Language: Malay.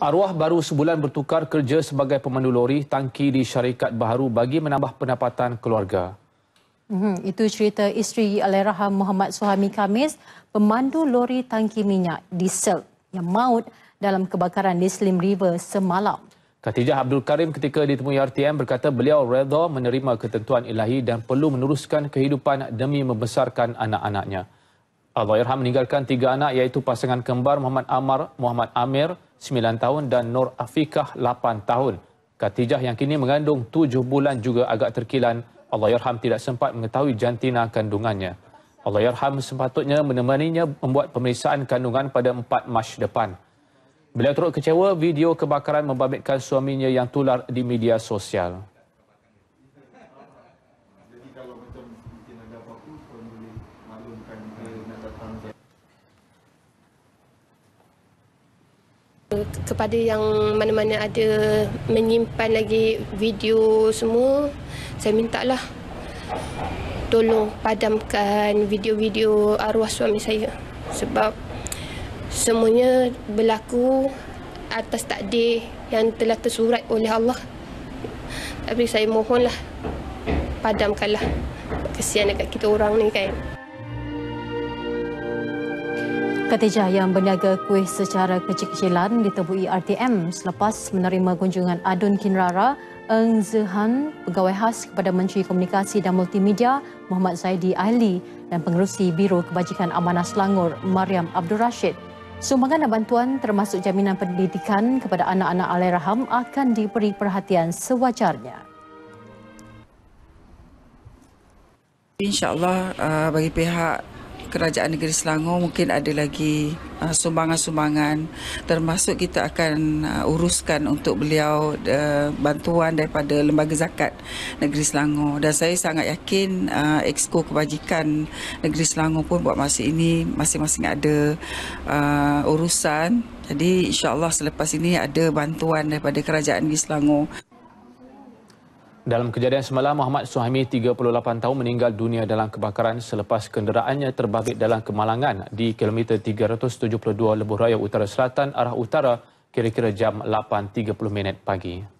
Arwah baru sebulan bertukar kerja sebagai pemandu lori tangki di syarikat baru bagi menambah pendapatan keluarga. Hmm, itu cerita isteri Alairaham Muhammad Suhami Kamis, pemandu lori tangki minyak diesel yang maut dalam kebakaran di Slim River semalam. Khatijah Abdul Karim ketika ditemui RTM berkata beliau redha menerima ketentuan ilahi dan perlu meneruskan kehidupan demi membesarkan anak-anaknya. Allah Irham meninggalkan tiga anak iaitu pasangan kembar Muhammad Amar, Muhammad Amir, 9 tahun dan Nur Afiqah 8 tahun. Katijah yang kini mengandung 7 bulan juga agak terkilan. Allahyarham tidak sempat mengetahui jantina kandungannya. Allahyarham sepatutnya menemaninya membuat pemeriksaan kandungan pada 4 Mac depan. Beliau turut kecewa video kebakaran membabitkan suaminya yang tular di media sosial. kepada yang mana-mana ada menyimpan lagi video semua, saya minta lah tolong padamkan video-video arwah suami saya. Sebab semuanya berlaku atas takdir yang telah tersurat oleh Allah. Tapi saya mohonlah padamkanlah kesian dekat kita orang ni kan. Ketijah yang berniaga kuih secara kecil-kecilan ditubui RTM selepas menerima kunjungan Adun Kinrara, Eng Zehan, pegawai khas kepada Menteri Komunikasi dan Multimedia Muhammad Zaidi Ahli dan pengerusi Biro Kebajikan Amanah Selangor Mariam Abdul Rashid. Sumbangan dan bantuan termasuk jaminan pendidikan kepada anak-anak Alairham akan diberi perhatian sewajarnya. InsyaAllah uh, bagi pihak kerajaan negeri Selangor mungkin ada lagi uh, sumbangan-sumbangan termasuk kita akan uh, uruskan untuk beliau uh, bantuan daripada lembaga zakat negeri Selangor dan saya sangat yakin uh, exco kebajikan negeri Selangor pun buat masa ini masing-masing ada uh, urusan jadi insyaallah selepas ini ada bantuan daripada kerajaan negeri Selangor dalam kejadian semalam, Muhammad Suhaimi, 38 tahun, meninggal dunia dalam kebakaran selepas kenderaannya terbabit dalam kemalangan di kilometer 372 Lebuh Raya Utara Selatan, arah utara, kira-kira jam 8.30 pagi.